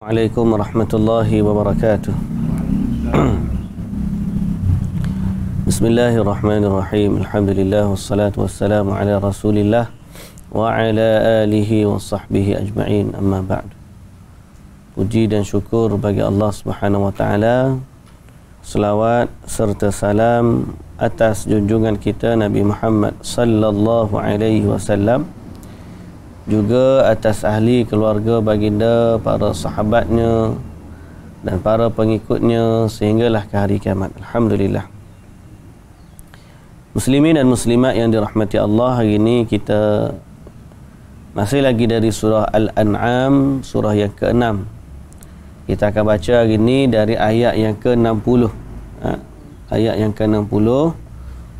Assalamualaikum warahmatullahi wabarakatuh. Bismillahirrahmanirrahim. Alhamdulillah wassalatu wassalamu ala Rasulillah wa ala alihi washabbihi ajma'in. Amma ba'du. Puji dan syukur bagi Allah Subhanahu wa taala. Selawat serta salam atas junjungan kita Nabi Muhammad sallallahu alaihi wasallam juga atas ahli keluarga baginda para sahabatnya dan para pengikutnya sehinggalah ke hari kiamat alhamdulillah muslimin dan muslimat yang dirahmati Allah hari ini kita masih lagi dari surah al-an'am surah yang ke-6 kita akan baca hari ini dari ayat yang ke-60 ha? ayat yang ke-60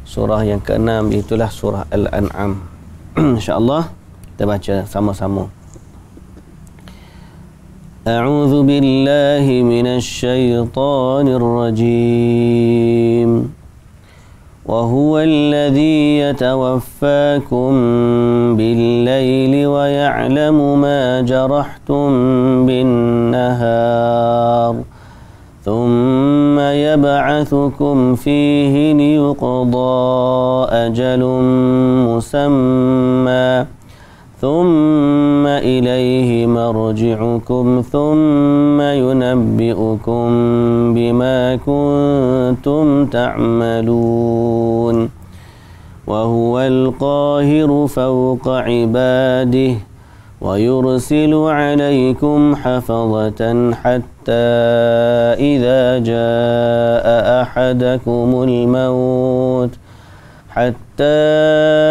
surah yang ke-6 itulah surah al-an'am insyaallah Kita baca sama-sama. أعوذ بالله من الشيطان الرجيم وهو الذي يتوفاكم بالليل ويعلم ما جرحتم بالنهار ثم يبعثكم فيه ليقضى أجل مسمى ثم إليه مرجعكم ثم ينبئكم بما كنتم تعملون وهو القاهر فوق عباده ويرسل عليكم حفظة حتى إذا جاء أحدكم الموت حتى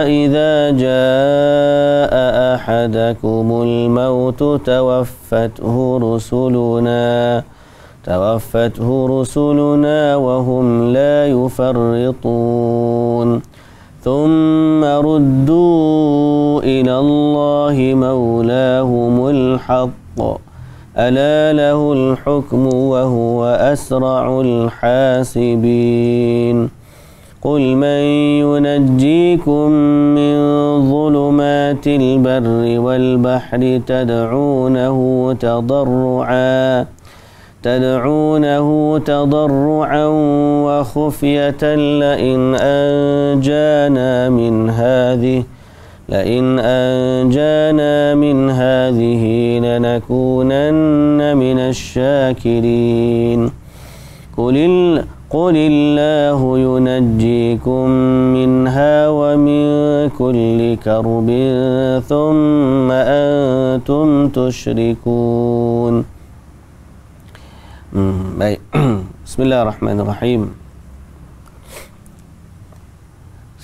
إذا جاء أحدكم الموت توفته رسلنا توفته رسلنا وهم لا يفرطون ثم ردوا إلى الله مولاهم الحق ألا له الحكم وهو أسرع الحاسبين قل من ينجيكم من ظلمات البر والبحر تدعونه تضرعا تدعونه تضرعا وخفية لئن أنجانا من هذه لئن أنجانا من هذه لنكونن من الشاكرين قل قل الله ينجيكم منها ومن كل كرب ثم أنتم تشركون بسم الله الرحمن الرحيم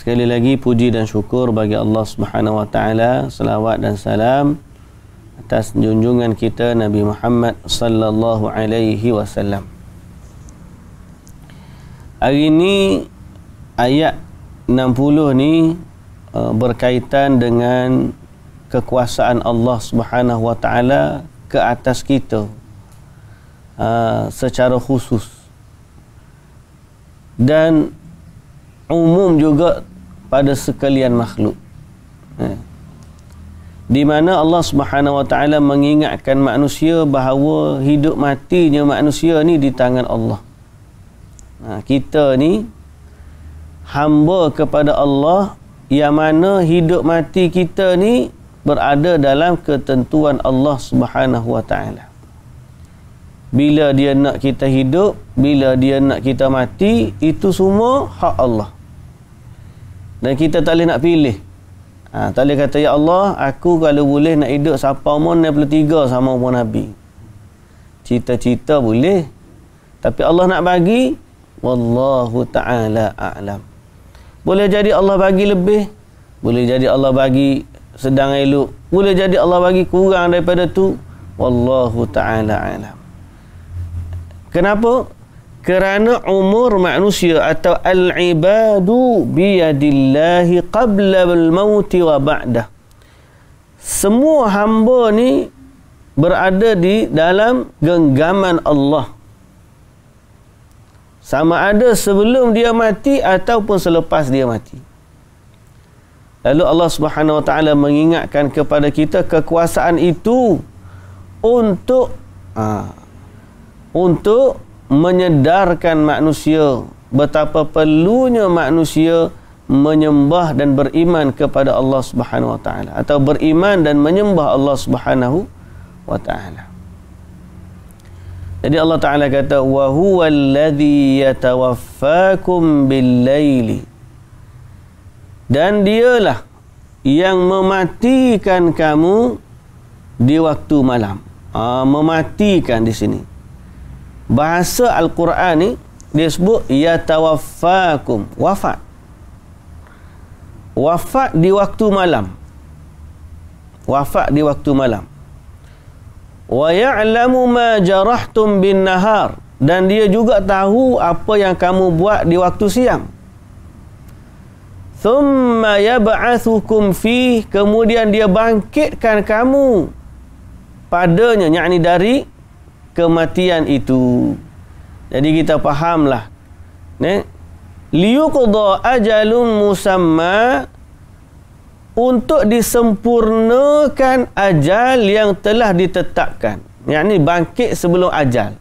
Sekali lagi puji dan syukur bagi Allah Subhanahu Wa Taala, selawat dan salam atas junjungan kita Nabi Muhammad Sallallahu Alaihi Wasallam. Hari ini ayat 60 ni uh, berkaitan dengan kekuasaan Allah Subhanahu Wa Taala ke atas kita uh, secara khusus dan umum juga pada sekalian makhluk. Eh. Di mana Allah Subhanahu Wa Taala mengingatkan manusia bahawa hidup matinya manusia ni di tangan Allah ha, kita ni hamba kepada Allah yang mana hidup mati kita ni berada dalam ketentuan Allah Subhanahu Wa Taala. Bila dia nak kita hidup, bila dia nak kita mati, itu semua hak Allah. Dan kita tak boleh nak pilih. Ha, tak boleh kata, Ya Allah, aku kalau boleh nak hidup siapa umur 63 sama umur Nabi. Cita-cita boleh. Tapi Allah nak bagi, Wallahu ta'ala a'lam Boleh jadi Allah bagi lebih Boleh jadi Allah bagi sedang elok Boleh jadi Allah bagi kurang daripada tu Wallahu ta'ala a'lam Kenapa? Kerana umur manusia atau al-ibadu biyadillahi qabla al-mauti wa ba'da. Semua hamba ni berada di dalam genggaman Allah sama ada sebelum dia mati ataupun selepas dia mati. Lalu Allah Subhanahu Wa Taala mengingatkan kepada kita kekuasaan itu untuk aa, ha, untuk menyedarkan manusia betapa perlunya manusia menyembah dan beriman kepada Allah Subhanahu Wa Taala atau beriman dan menyembah Allah Subhanahu Wa Taala. Jadi Allah Taala kata wa huwal ladzi yatawaffakum Dan dialah yang mematikan kamu di waktu malam. Uh, mematikan di sini. Bahasa Al-Quran ni dia sebut yatawaffakum, wafat. Wafat di waktu malam. Wafat di waktu malam wa ya'lamu ma jarahtum bin nahar dan dia juga tahu apa yang kamu buat di waktu siang thumma yab'athukum fi kemudian dia bangkitkan kamu padanya yakni dari kematian itu jadi kita fahamlah ne liyuqda ajalun musamma untuk disempurnakan ajal yang telah ditetapkan. Yang ni bangkit sebelum ajal.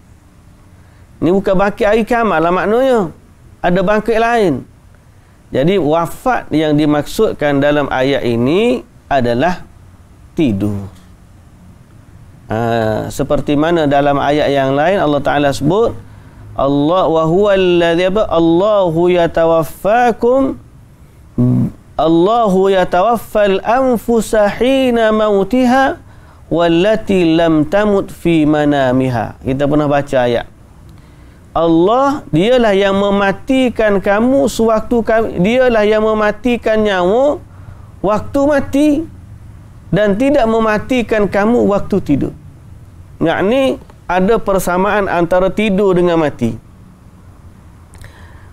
Ini bukan bangkit hari kiamat lah maknanya. Ada bangkit lain. Jadi wafat yang dimaksudkan dalam ayat ini adalah tidur. Ha, seperti mana dalam ayat yang lain Allah Ta'ala sebut Allah wa huwa alladhi apa Allahu yatawaffakum Allahu yatawaffal anfusa hina mautiha wallati lam tamut fi manamiha. Kita pernah baca ayat. Allah dialah yang mematikan kamu sewaktu kamu, dialah yang mematikan nyawa waktu mati dan tidak mematikan kamu waktu tidur. Yakni ada persamaan antara tidur dengan mati.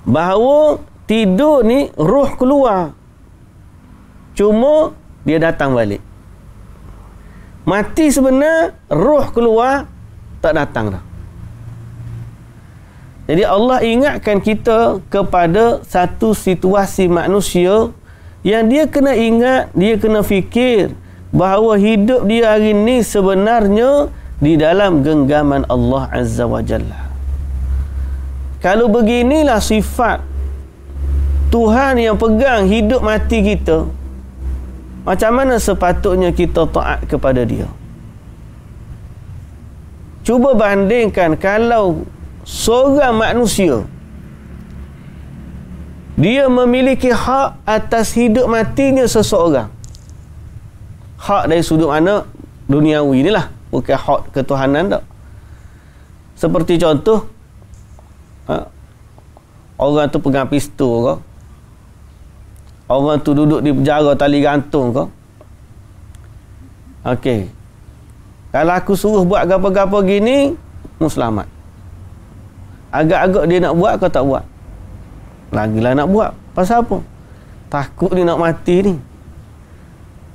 Bahawa tidur ni ruh keluar Cuma dia datang balik. Mati sebenar, roh keluar, tak datang dah. Jadi Allah ingatkan kita kepada satu situasi manusia yang dia kena ingat, dia kena fikir bahawa hidup dia hari ini sebenarnya di dalam genggaman Allah Azza wa Jalla. Kalau beginilah sifat Tuhan yang pegang hidup mati kita, macam mana sepatutnya kita taat kepada dia? Cuba bandingkan kalau seorang manusia dia memiliki hak atas hidup matinya seseorang. Hak dari sudut mana? Duniawi lah, Bukan hak ketuhanan tak. Seperti contoh, ha, orang tu pegang pistol ke, Orang tu duduk di penjara tali gantung kau. Okey. Kalau aku suruh buat gapo-gapo gini, muslimat. Agak-agak dia nak buat kau tak buat. Lagilah nak buat. Pasal apa? Takut dia nak mati ni.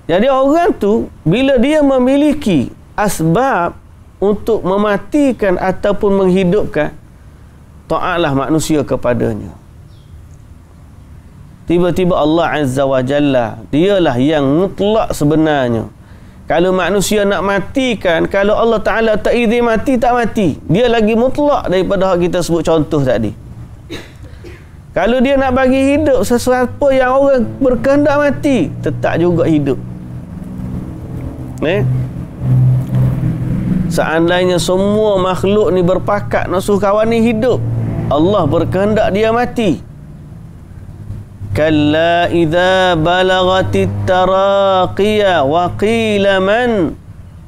Jadi orang tu bila dia memiliki asbab untuk mematikan ataupun menghidupkan taatlah manusia kepadanya tiba-tiba Allah Azza wa Jalla dialah yang mutlak sebenarnya kalau manusia nak matikan kalau Allah Ta'ala tak izin mati tak mati dia lagi mutlak daripada yang kita sebut contoh tadi kalau dia nak bagi hidup sesuatu yang orang berkehendak mati tetap juga hidup eh? seandainya semua makhluk ni berpakat nak suruh kawan ni hidup Allah berkehendak dia mati كلا إذا بلغت التراقية وقيل من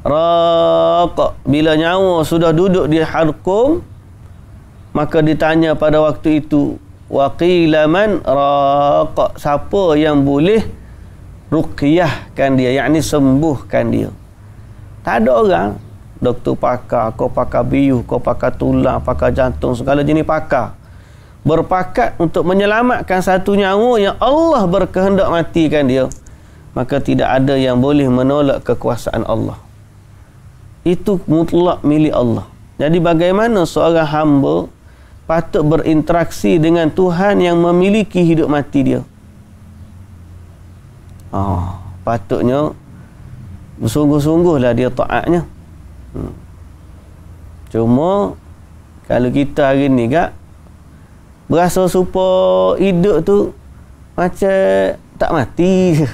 راق bila nyawa sudah duduk di harkum maka ditanya pada waktu itu waqila man raq siapa yang boleh ruqyahkan dia yakni sembuhkan dia tak ada orang doktor pakar kau pakar biuh kau pakar tulang pakar jantung segala jenis pakar berpakat untuk menyelamatkan satu nyawa yang Allah berkehendak matikan dia maka tidak ada yang boleh menolak kekuasaan Allah itu mutlak milik Allah jadi bagaimana seorang hamba patut berinteraksi dengan Tuhan yang memiliki hidup mati dia oh, patutnya bersungguh-sungguhlah dia taatnya hmm. cuma kalau kita hari ni gak berasa serupa hidup tu macam tak mati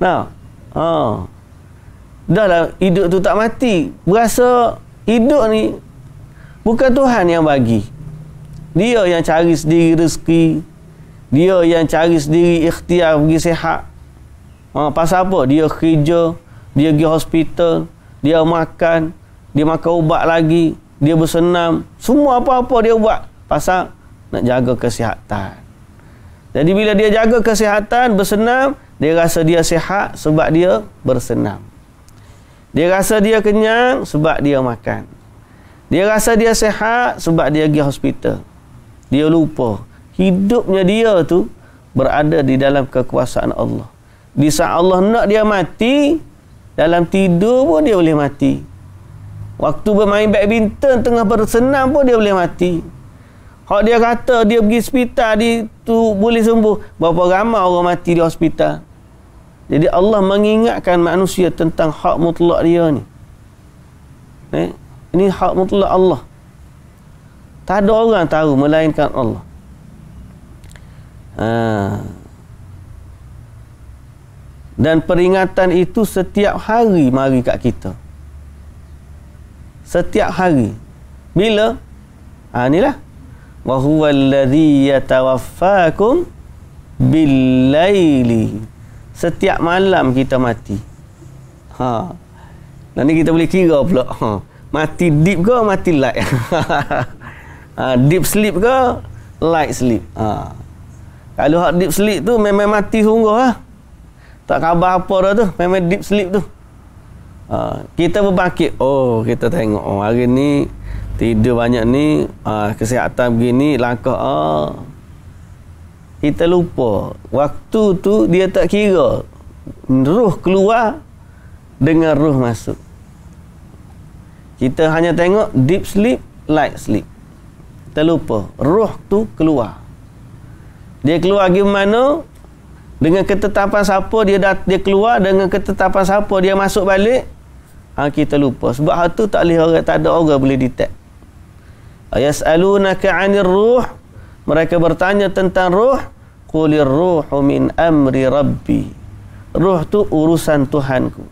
nah ha oh. dah lah hidup tu tak mati berasa hidup ni bukan Tuhan yang bagi dia yang cari sendiri rezeki dia yang cari sendiri ikhtiar pergi sihat ha, ah, pasal apa? dia kerja dia pergi hospital dia makan dia makan ubat lagi dia bersenam semua apa-apa dia buat pasal nak jaga kesihatan. Jadi bila dia jaga kesihatan, bersenam, dia rasa dia sihat sebab dia bersenam. Dia rasa dia kenyang sebab dia makan. Dia rasa dia sihat sebab dia pergi hospital. Dia lupa hidupnya dia tu berada di dalam kekuasaan Allah. Di saat Allah nak dia mati, dalam tidur pun dia boleh mati. Waktu bermain badminton tengah bersenam pun dia boleh mati. Hak dia kata dia pergi hospital dia tu boleh sembuh. Berapa ramai orang mati di hospital. Jadi Allah mengingatkan manusia tentang hak mutlak dia ni. Eh? Ini hak mutlak Allah. Tak ada orang tahu melainkan Allah. Ha. Dan peringatan itu setiap hari mari kat kita. Setiap hari. Bila? Ha, inilah wa huwa alladhi yatawaffakum bil setiap malam kita mati ha dan ni kita boleh kira pula ha mati deep ke mati light ha deep sleep ke light sleep ha kalau hak deep sleep tu memang mati sungguh ha? tak khabar apa dah tu memang deep sleep tu ha. kita berbangkit oh kita tengok oh hari ni tidur banyak ni uh, kesihatan begini langkah uh, kita lupa waktu tu dia tak kira ruh keluar dengan ruh masuk kita hanya tengok deep sleep light sleep Kita lupa ruh tu keluar dia keluar pergi mana dengan ketetapan siapa dia dat dia keluar dengan ketetapan siapa dia masuk balik ha, kita lupa sebab hal tu tak lihat tak ada orang boleh detect yas'alunaka 'anil ruh mereka bertanya tentang ruh qulir ruhu min amri rabbi ruh tu urusan tuhanku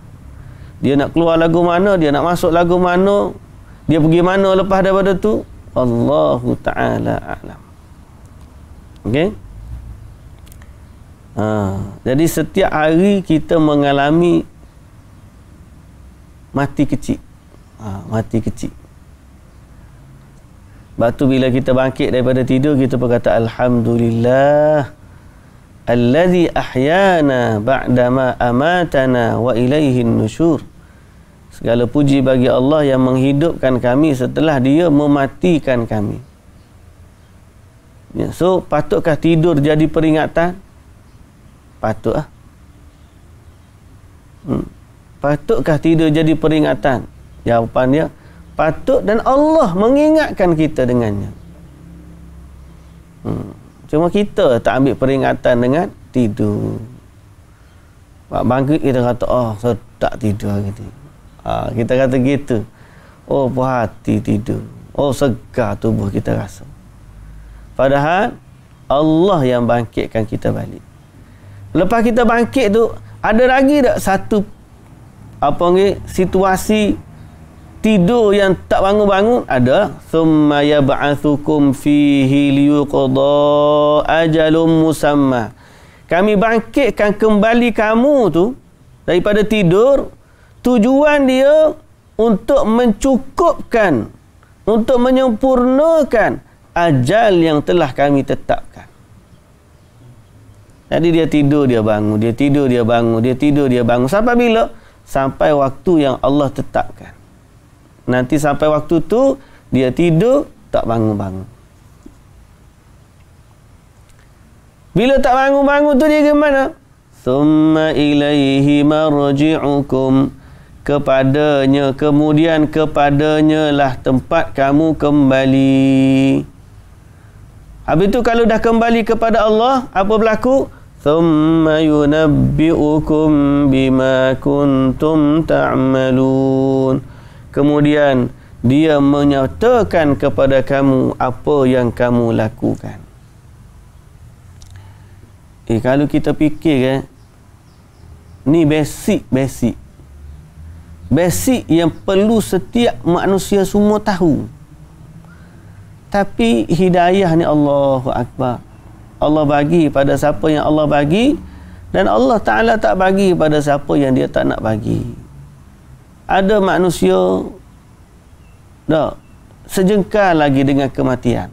dia nak keluar lagu mana dia nak masuk lagu mana dia pergi mana lepas daripada tu Allahu taala a'lam okey ha. jadi setiap hari kita mengalami mati kecil ha, mati kecil Batu bila kita bangkit daripada tidur kita berkata alhamdulillah allazi ahyana ba'dama amatana wa ilaihin nusyur. Segala puji bagi Allah yang menghidupkan kami setelah dia mematikan kami. Ya, so patutkah tidur jadi peringatan? Patutlah. Hmm. Patutkah tidur jadi peringatan? Jawapan dia ya? patut dan Allah mengingatkan kita dengannya. Hmm. Cuma kita tak ambil peringatan dengan tidur. Bangkit kita kata, oh saya tak tidur hari ini. Ha, kita kata gitu. Oh puas hati tidur. Oh segar tubuh kita rasa. Padahal Allah yang bangkitkan kita balik. Lepas kita bangkit tu, ada lagi tak satu apa ni situasi tidur yang tak bangun-bangun ada summa yab'atsukum fihi liqada ajalum musamma kami bangkitkan kembali kamu tu daripada tidur tujuan dia untuk mencukupkan untuk menyempurnakan ajal yang telah kami tetapkan jadi dia tidur dia bangun dia tidur dia bangun dia tidur dia bangun sampai bila sampai waktu yang Allah tetapkan Nanti sampai waktu tu dia tidur tak bangun-bangun. Bila tak bangun-bangun tu dia ke mana? Thumma ilaihi marji'ukum kepadanya kemudian kepadanya lah tempat kamu kembali. Habis tu kalau dah kembali kepada Allah, apa berlaku? Thumma yunabbi'ukum bima kuntum ta'malun. Ta kemudian dia menyatakan kepada kamu apa yang kamu lakukan eh kalau kita fikir eh, ni basic basic basic yang perlu setiap manusia semua tahu tapi hidayah ni Allahu akbar Allah bagi pada siapa yang Allah bagi dan Allah Taala tak bagi pada siapa yang dia tak nak bagi ada manusia dah sejengkal lagi dengan kematian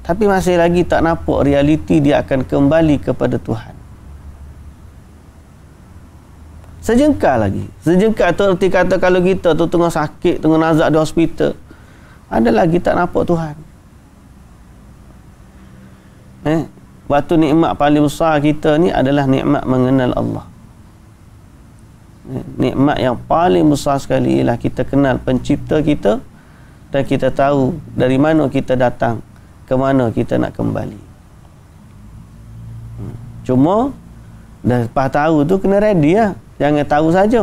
tapi masih lagi tak nampak realiti dia akan kembali kepada Tuhan sejengkal lagi sejengkal tu erti kata kalau kita tu tengah sakit tengah nazak di hospital ada lagi tak nampak Tuhan eh waktu nikmat paling besar kita ni adalah nikmat mengenal Allah nikmat yang paling besar sekali ialah kita kenal pencipta kita dan kita tahu dari mana kita datang ke mana kita nak kembali hmm. cuma dah lepas tahu tu kena ready lah jangan tahu saja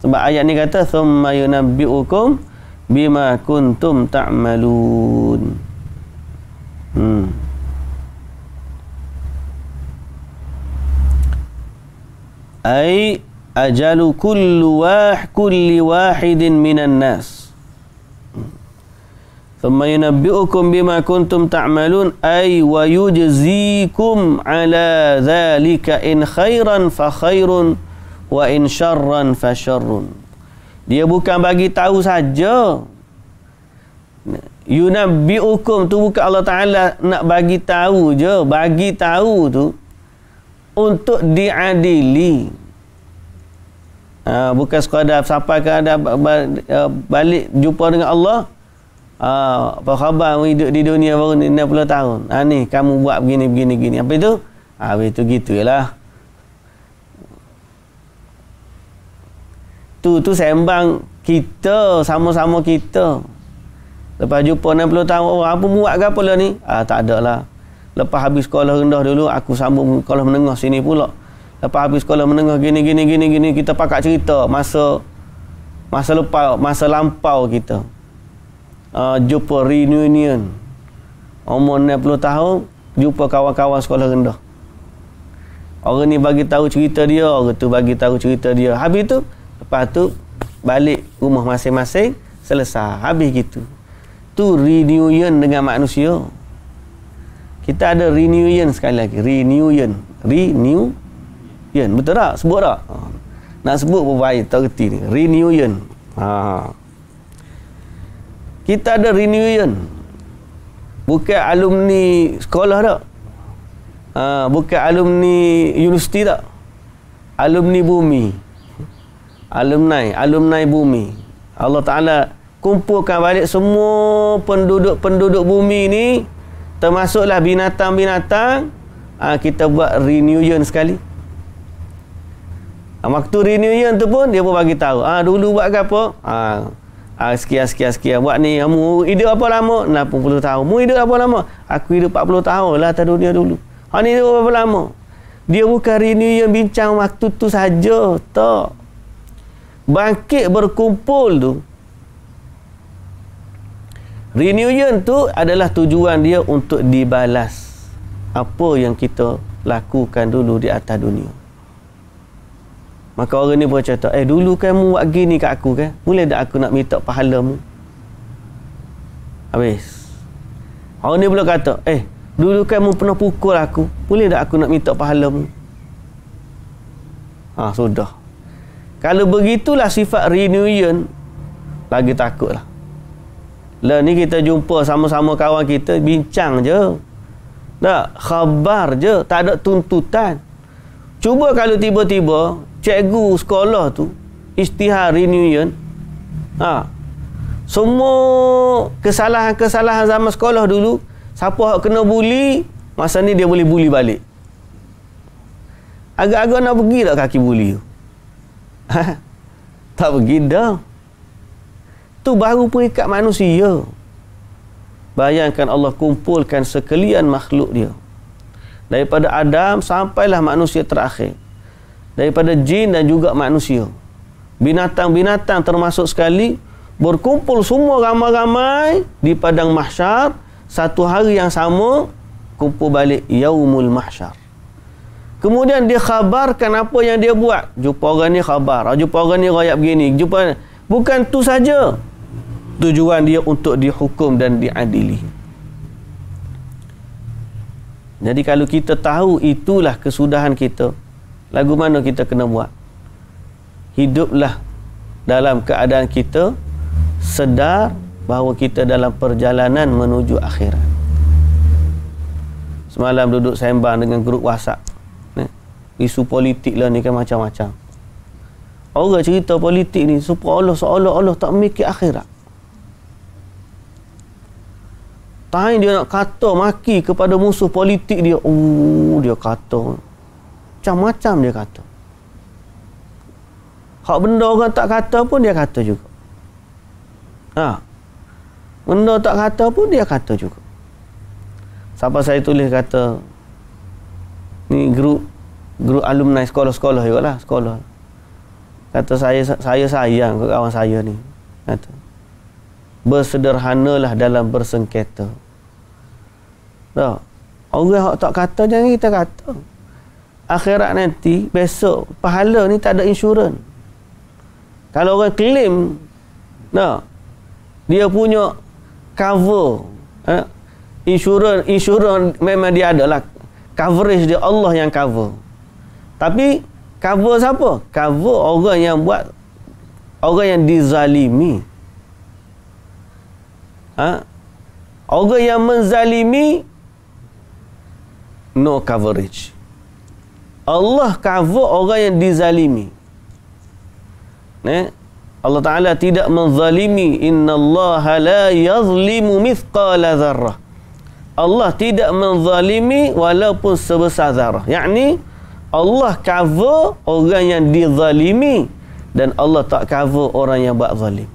sebab ayat ni kata thumma yunabbi'ukum bima kuntum ta'malun hmm. ayat ajalu kullu wah kulli wahidin minan nas thumma yunabbi'ukum bima kuntum ta'malun ay wa yujzikum ala dhalika in khairan fa khairun wa in sharran fa sharrun dia bukan bagi tahu saja yunabbi'ukum tu bukan Allah Taala nak bagi tahu je bagi tahu tu untuk diadili Ha, bukan sekadar sampai ke ada eh, balik jumpa dengan Allah. Ah, ha, apa khabar hidup di dunia baru ni 60 tahun. Ha, ni kamu buat begini begini gini. Apa itu? Ha, habis itu gitulah. Tu tu sembang kita sama-sama kita. Lepas jumpa 60 tahun orang apa buat ke lah ni? Ah ha, tak ada lah. Lepas habis sekolah rendah dulu aku sambung sekolah menengah sini pula lepas habis sekolah menengah gini gini gini gini kita pakat cerita masa masa lepas masa lampau kita uh, jumpa reunion umur 60 tahun jumpa kawan-kawan sekolah rendah orang ni bagi tahu cerita dia orang tu bagi tahu cerita dia habis tu lepas tu balik rumah masing-masing selesai habis gitu tu reunion dengan manusia kita ada reunion sekali lagi reunion renew Yen, betul tak? Sebut tak? Ah. Nak sebut apa baik terti ni? Renewion. Ha. Kita ada renewion. Bukan alumni sekolah tak? Ha, bukan alumni universiti tak? Alumni bumi. Alumni, alumni bumi. Allah Ta'ala kumpulkan balik semua penduduk-penduduk bumi ni termasuklah binatang-binatang ha, kita buat renewion sekali waktu reunion tu pun dia pun bagi tahu ah dulu buat apa ah Ha, sekian, sekian, sekian. Buat ni, kamu hidup apa lama? puluh tahun. Mu hidup apa lama? Aku hidup 40 tahun lah atas dunia dulu. Ha, ni hidup apa lama? Dia bukan reunion bincang waktu tu saja. Tak. Bangkit berkumpul tu. Reunion tu adalah tujuan dia untuk dibalas. Apa yang kita lakukan dulu di atas dunia. Maka orang ni pun cerita, eh dulu kan mu buat gini kat aku kan? Boleh tak aku nak minta pahala mu? Habis. Orang ni pula kata, eh dulu kan mu pernah pukul aku, boleh tak aku nak minta pahala mu? Ha, sudah. Kalau begitulah sifat reunion, lagi takutlah. Lah ni kita jumpa sama-sama kawan kita, bincang je. Tak, khabar je, tak ada tuntutan. Cuba kalau tiba-tiba cikgu sekolah tu istihar reunion ha semua kesalahan-kesalahan zaman sekolah dulu siapa hak kena buli masa ni dia boleh buli balik agak-agak nak pergi tak kaki buli tu ha, tak pergi dah tu baru perikat manusia bayangkan Allah kumpulkan sekalian makhluk dia daripada Adam sampailah manusia terakhir daripada jin dan juga manusia. Binatang-binatang termasuk sekali berkumpul semua ramai-ramai di padang mahsyar satu hari yang sama kumpul balik yaumul mahsyar. Kemudian dia khabarkan apa yang dia buat. Jumpa orang ni khabar. Ah, jumpa orang ni rakyat begini. Jumpa Bukan tu saja. Tujuan dia untuk dihukum dan diadili. Jadi kalau kita tahu itulah kesudahan kita. Lagu mana kita kena buat? Hiduplah dalam keadaan kita sedar bahawa kita dalam perjalanan menuju akhirat. Semalam duduk sembang dengan grup WhatsApp. Ni, isu politik lah ni kan macam-macam. Orang cerita politik ni supaya Allah seolah-olah tak mikir akhirat. Tahin dia nak kata maki kepada musuh politik dia. Oh, dia kata macam-macam dia kata. Hak benda orang tak kata pun dia kata juga. Ha. Benda tak kata pun dia kata juga. Siapa saya tulis kata ni grup grup alumni sekolah-sekolah juga lah sekolah. Kata saya saya sayang ke kawan saya ni. Kata bersederhanalah dalam bersengketa. Tak. Orang yang tak kata jangan kita kata akhirat nanti besok pahala ni tak ada insurans. Kalau orang claim nah dia punya cover eh, insurans insurans memang dia ada lah coverage dia Allah yang cover. Tapi cover siapa? Cover orang yang buat orang yang dizalimi. Ha? Orang yang menzalimi no coverage. Allah cover orang yang dizalimi. Eh? Allah Ta'ala tidak menzalimi. Inna Allah la yazlimu mithqala zarrah. Allah tidak menzalimi walaupun sebesar zarrah. Yang ni, Allah cover orang yang dizalimi. Dan Allah tak cover orang yang buat zalim.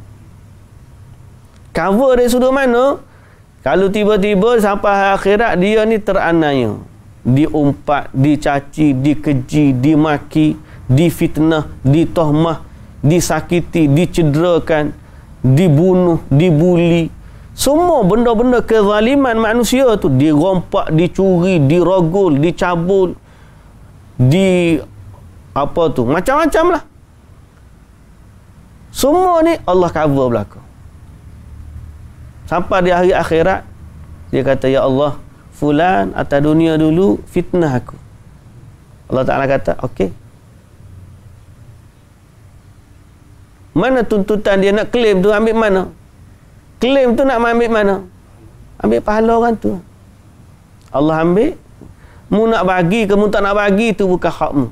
Cover dari sudut mana? Kalau tiba-tiba sampai akhirat dia ni teranaya diumpat, dicaci, dikeji, dimaki, difitnah, ditohmah, disakiti, dicederakan, dibunuh, dibuli. Semua benda-benda kezaliman manusia tu dirompak, dicuri, dirogol, dicabul, di apa tu, macam-macam lah. Semua ni Allah cover belakang. Sampai di hari akhirat, dia kata, Ya Allah, fulan atas dunia dulu fitnah aku. Allah Ta'ala kata, okey. Mana tuntutan dia nak claim tu ambil mana? Claim tu nak ambil mana? Ambil pahala orang tu. Allah ambil. Mu nak bagi ke mu tak nak bagi tu bukan hakmu.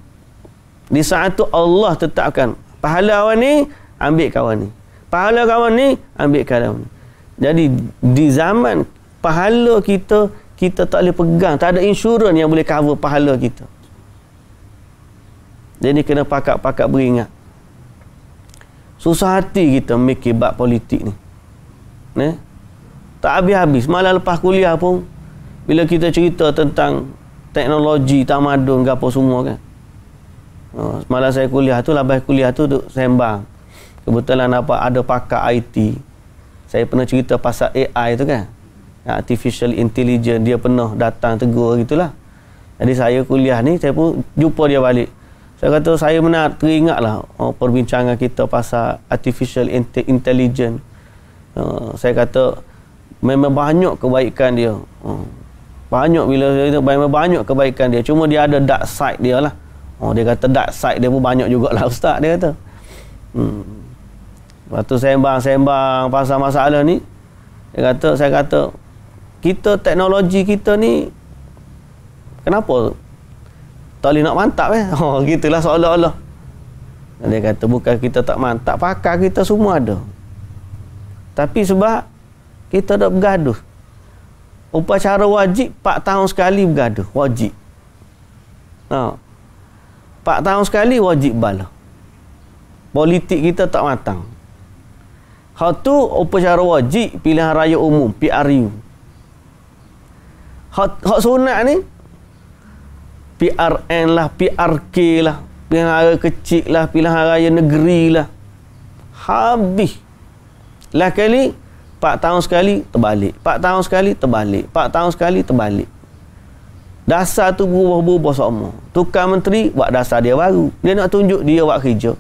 Di saat tu Allah tetapkan. Pahala awak ni, ambil kawan ni. Pahala kawan ni, ambil kawan ni. Jadi di zaman pahala kita kita tak boleh pegang tak ada insurans yang boleh cover pahala kita jadi kena pakat-pakat beringat susah hati kita mikir bab politik ni ne? tak habis-habis malah lepas kuliah pun bila kita cerita tentang teknologi, tamadun, apa semua kan oh, malah saya kuliah tu lah, kuliah tu duduk sembang kebetulan apa ada pakar IT saya pernah cerita pasal AI tu kan artificial intelligence dia pernah datang tegur gitulah. Jadi saya kuliah ni saya pun jumpa dia balik. Saya kata saya menak teringatlah oh, perbincangan kita pasal artificial intelligence. Uh, saya kata memang banyak kebaikan dia. Uh, banyak bila dia memang banyak kebaikan dia. Cuma dia ada dark side dia lah. Oh, dia kata dark side dia pun banyak jugalah ustaz dia kata. Hmm. Lepas tu sembang-sembang pasal masalah ni. Dia kata, saya kata, kita teknologi kita ni kenapa tak boleh nak mantap eh oh, gitulah seolah-olah dia kata bukan kita tak mantap pakar kita semua ada tapi sebab kita dah bergaduh upacara wajib 4 tahun sekali bergaduh wajib ha. 4 tahun sekali wajib bala politik kita tak matang hal tu upacara wajib pilihan raya umum PRU hot hot sunat ni PRN lah PRK lah pilihan raya kecil lah pilihan raya negeri lah habis lah kali 4 tahun sekali terbalik 4 tahun sekali terbalik 4 tahun sekali terbalik dasar tu berubah-ubah semua tukar menteri buat dasar dia baru dia nak tunjuk dia buat kerja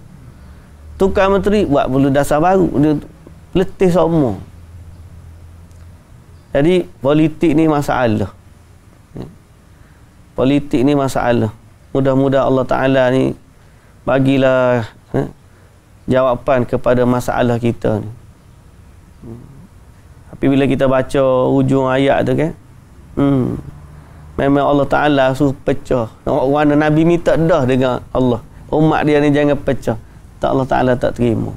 tukar menteri buat perlu dasar baru dia letih semua jadi politik ni masalah politik ni masalah. Mudah-mudah Allah Ta'ala ni bagilah eh, jawapan kepada masalah kita ni. Tapi bila kita baca ujung ayat tu kan, hmm, memang Allah Ta'ala suruh pecah. Orang Nabi minta dah dengan Allah. Umat dia ni jangan pecah. Tak Allah Ta'ala tak terima.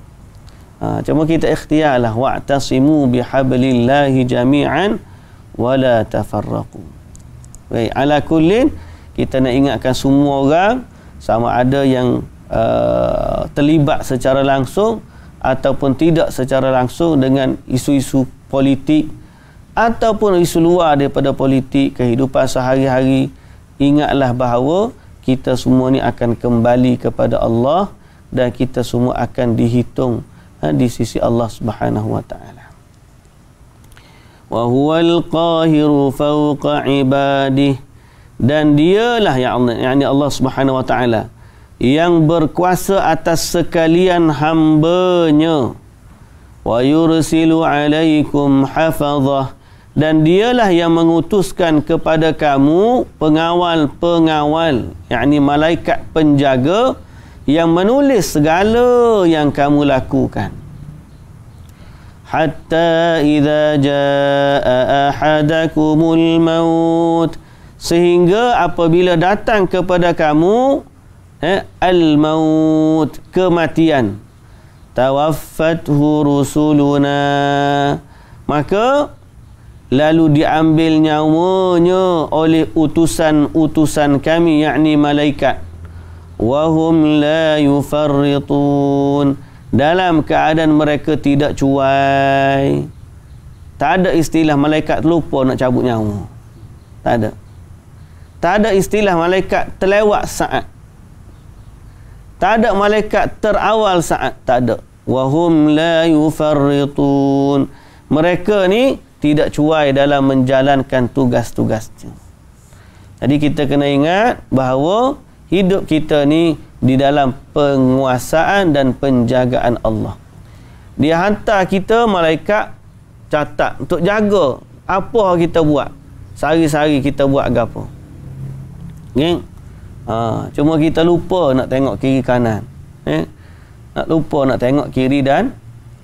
Ha, cuma kita ikhtiar lah. Wa'tasimu bihablillahi jami'an wa la Baik, ala kullin kita nak ingatkan semua orang sama ada yang uh, terlibat secara langsung ataupun tidak secara langsung dengan isu-isu politik ataupun isu luar daripada politik kehidupan sehari-hari ingatlah bahawa kita semua ni akan kembali kepada Allah dan kita semua akan dihitung ha, di sisi Allah Subhanahu wa taala وهو القاهر فوق عباده dan dialah yang, Allah yakni Allah Subhanahu wa taala yang berkuasa atas sekalian hamba-Nya wa yursilu alaikum hafazah dan dialah yang mengutuskan kepada kamu pengawal-pengawal yakni malaikat penjaga yang menulis segala yang kamu lakukan Hatta إذا جاء أحدكم الموت sehingga apabila datang kepada kamu eh, al-maut kematian tawaffathu rusuluna maka lalu diambil nyawanya oleh utusan-utusan kami yakni malaikat wahum la yufarritun dalam keadaan mereka tidak cuai tak ada istilah malaikat lupa nak cabut nyawa tak ada tak ada istilah malaikat terlewat saat tak ada malaikat terawal saat tak ada wahum la yufarritun mereka ni tidak cuai dalam menjalankan tugas-tugasnya jadi kita kena ingat bahawa hidup kita ni di dalam penguasaan dan penjagaan Allah. Dia hantar kita malaikat catat untuk jaga apa yang kita buat. Sehari-hari kita buat ke apa. Okay? Ha, cuma kita lupa nak tengok kiri kanan. Eh? Nak lupa nak tengok kiri dan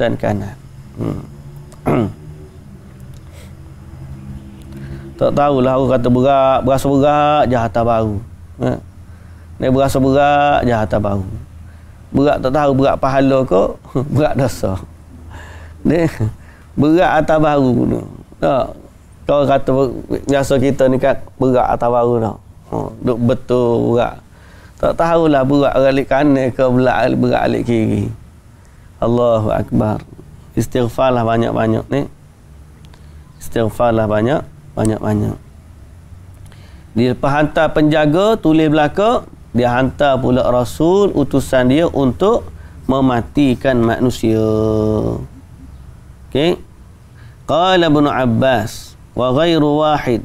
dan kanan. Hmm. tak tahulah aku kata berat, berasa berat je harta baru. Eh? Dia berasa berat je atas bahu. Berat tak tahu berat pahala ke, berat dosa. Ni berat atas bahu tu. Tak. Kalau kata biasa kita ni kan berat atas bahu tu. Ha, duk betul berat. Tak tahulah berat alik kanan ke alik berat alik kiri. Allahu akbar. Istighfar lah banyak-banyak ni. lah banyak, banyak-banyak. Di hantar penjaga tulis belaka dia hantar pula rasul utusan dia untuk mematikan manusia okey qala ibnu abbas wa ghairu wahid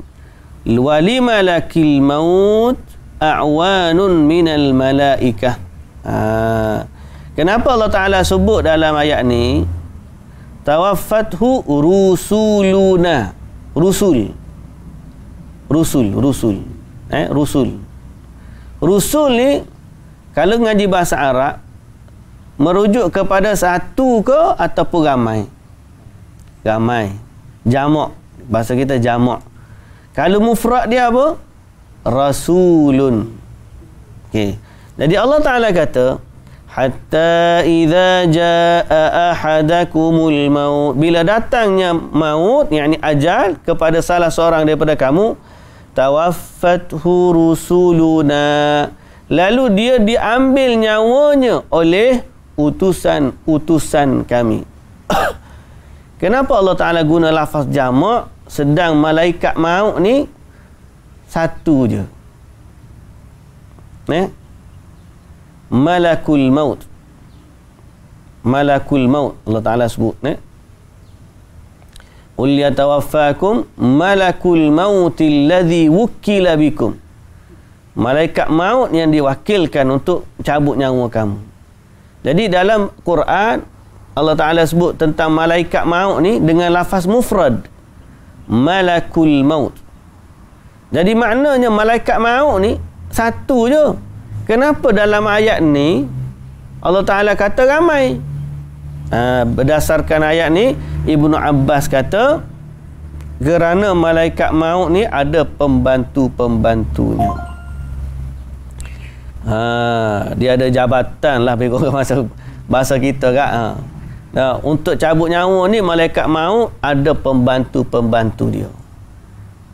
wali malakil maut a'wanun minal malaikah ha. kenapa Allah Ta'ala sebut dalam ayat ni tawafathu rusuluna rusul rusul rusul eh rusul Rusul ni kalau ngaji bahasa Arab merujuk kepada satu ke ataupun ramai. Ramai. Jamak. Bahasa kita jamak. Kalau mufrad dia apa? Rasulun. Okay, Jadi Allah Taala kata Hatta idza jaa ahadakumul maut bila datangnya maut yakni ajal kepada salah seorang daripada kamu tawaffathu rusuluna lalu dia diambil nyawanya oleh utusan-utusan kami kenapa Allah Taala guna lafaz jamak sedang malaikat mau ni satu je eh malakul maut malakul maut Allah Taala sebut eh Qul yatawaffakum malakul mautil ladhi wukila bikum. Malaikat maut yang diwakilkan untuk cabut nyawa kamu. Jadi dalam Quran, Allah Ta'ala sebut tentang malaikat maut ni dengan lafaz mufrad. Malakul maut. Jadi maknanya malaikat maut ni satu je. Kenapa dalam ayat ni Allah Ta'ala kata ramai Ah, berdasarkan ayat ni Ibnu Abbas kata kerana malaikat maut ni ada pembantu-pembantunya. Ha, dia ada jabatan lah bagi orang masa bahasa kita kan. Ha. Nah, untuk cabut nyawa ni malaikat maut ada pembantu-pembantu dia.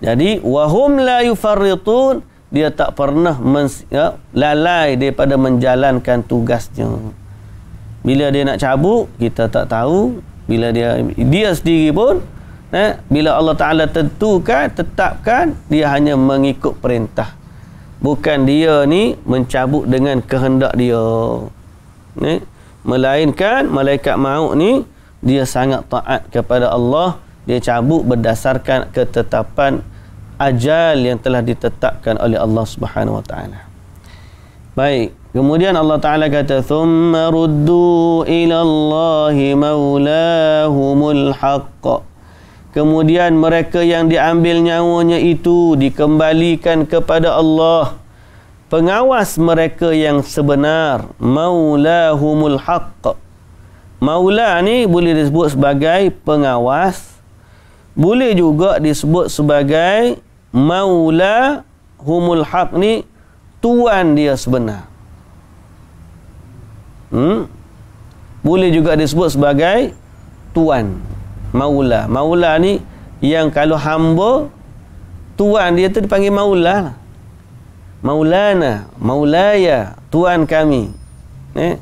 Jadi wahum la yufarritun dia tak pernah ya, lalai daripada menjalankan tugasnya bila dia nak cabut kita tak tahu bila dia dia sendiri pun eh, bila Allah Ta'ala tentukan tetapkan dia hanya mengikut perintah bukan dia ni mencabut dengan kehendak dia eh, melainkan malaikat maut ni dia sangat taat kepada Allah dia cabut berdasarkan ketetapan ajal yang telah ditetapkan oleh Allah Subhanahu Wa Ta'ala Baik. Kemudian Allah Ta'ala kata, ثُمَّ رُدُّوا إِلَى اللَّهِ مَوْلَاهُمُ الْحَقَّ Kemudian mereka yang diambil nyawanya itu dikembalikan kepada Allah. Pengawas mereka yang sebenar. مَوْلَاهُمُ الْحَقَّ Maula ni boleh disebut sebagai pengawas. Boleh juga disebut sebagai maula humul haq ni tuan dia sebenar. Hmm? Boleh juga disebut sebagai tuan. Maula. Maula ni yang kalau hamba tuan dia tu dipanggil maula. Lah. Maulana, maulaya, tuan kami. Eh?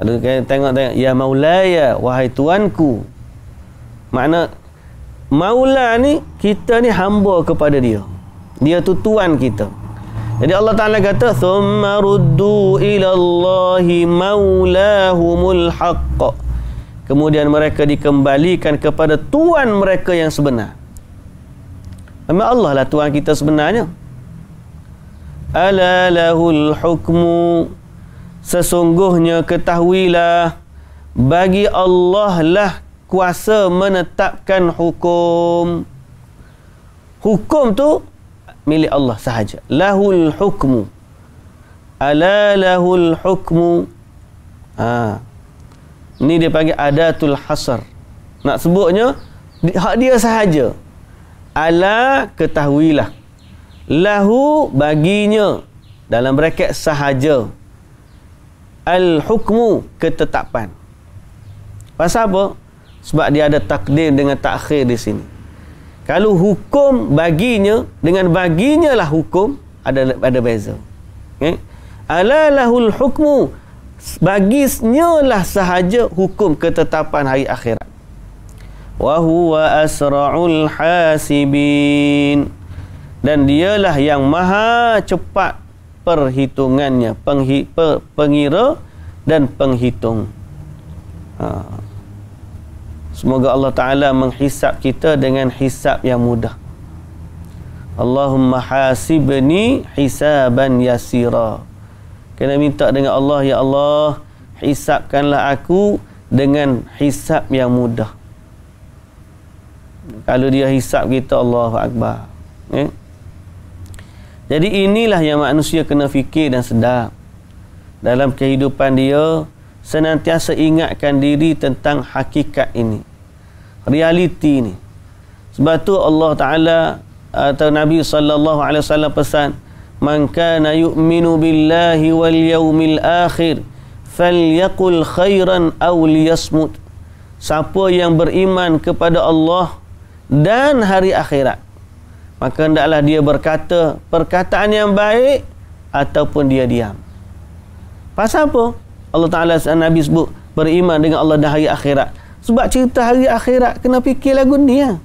Aduh, tengok, tengok. Ya maulaya, wahai tuanku. Makna, maula ni, kita ni hamba kepada dia. Dia tu tuan kita. Jadi Allah Taala kata thumma ruddu ila Allahi maulahumul haqq. Kemudian mereka dikembalikan kepada tuan mereka yang sebenar. Memang Allah lah tuan kita sebenarnya. Ala lahul hukmu sesungguhnya ketahuilah bagi Allah lah kuasa menetapkan hukum. Hukum tu milik Allah sahaja. Lahul hukmu. Ala lahul hukmu. Ha. Ini dia panggil adatul hasar. Nak sebutnya, hak dia sahaja. Ala ketahuilah. Lahu baginya. Dalam bracket sahaja. Al-hukmu ketetapan. Pasal apa? Sebab dia ada takdir dengan takhir di sini. Kalau hukum baginya dengan baginya lah hukum ada ada beza. Okay? Alalahul hukmu bagisnya lah sahaja hukum ketetapan hari akhirat. Wa asra'ul hasibin. Dan dialah yang maha cepat perhitungannya, penghi, pe, pengira dan penghitung. Ha. Semoga Allah Ta'ala menghisap kita dengan hisap yang mudah. Allahumma hasibni hisaban yasira. Kena minta dengan Allah, Ya Allah, hisapkanlah aku dengan hisap yang mudah. Kalau dia hisap kita, Allahu Akbar. Eh? Jadi inilah yang manusia kena fikir dan sedar Dalam kehidupan dia, senantiasa ingatkan diri tentang hakikat ini realiti ini sebab tu Allah Taala atau Nabi sallallahu alaihi wasallam pesan man kana yu'minu billahi wal yawmil akhir falyakul khairan aw liyasmut siapa yang beriman kepada Allah dan hari akhirat maka hendaklah dia berkata perkataan yang baik ataupun dia diam pasal apa Allah Ta'ala Nabi sebut beriman dengan Allah dan hari akhirat sebab cerita hari akhirat kena fikir lagu ni ya.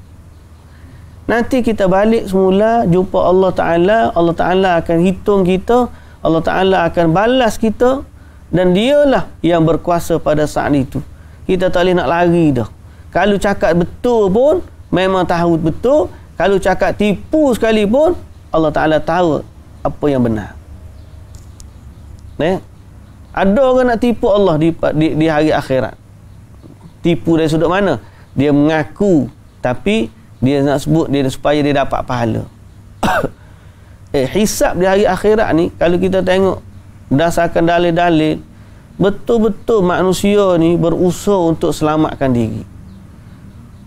nanti kita balik semula jumpa Allah Ta'ala Allah Ta'ala akan hitung kita Allah Ta'ala akan balas kita dan dialah yang berkuasa pada saat itu kita tak boleh nak lari dah kalau cakap betul pun memang tahu betul kalau cakap tipu sekali pun, Allah Ta'ala tahu apa yang benar Nah, ada orang nak tipu Allah di, di, di hari akhirat. Tipu dari sudut mana? Dia mengaku tapi dia nak sebut dia supaya dia dapat pahala. eh hisab di hari akhirat ni kalau kita tengok berdasarkan dalil-dalil betul-betul manusia ni berusaha untuk selamatkan diri.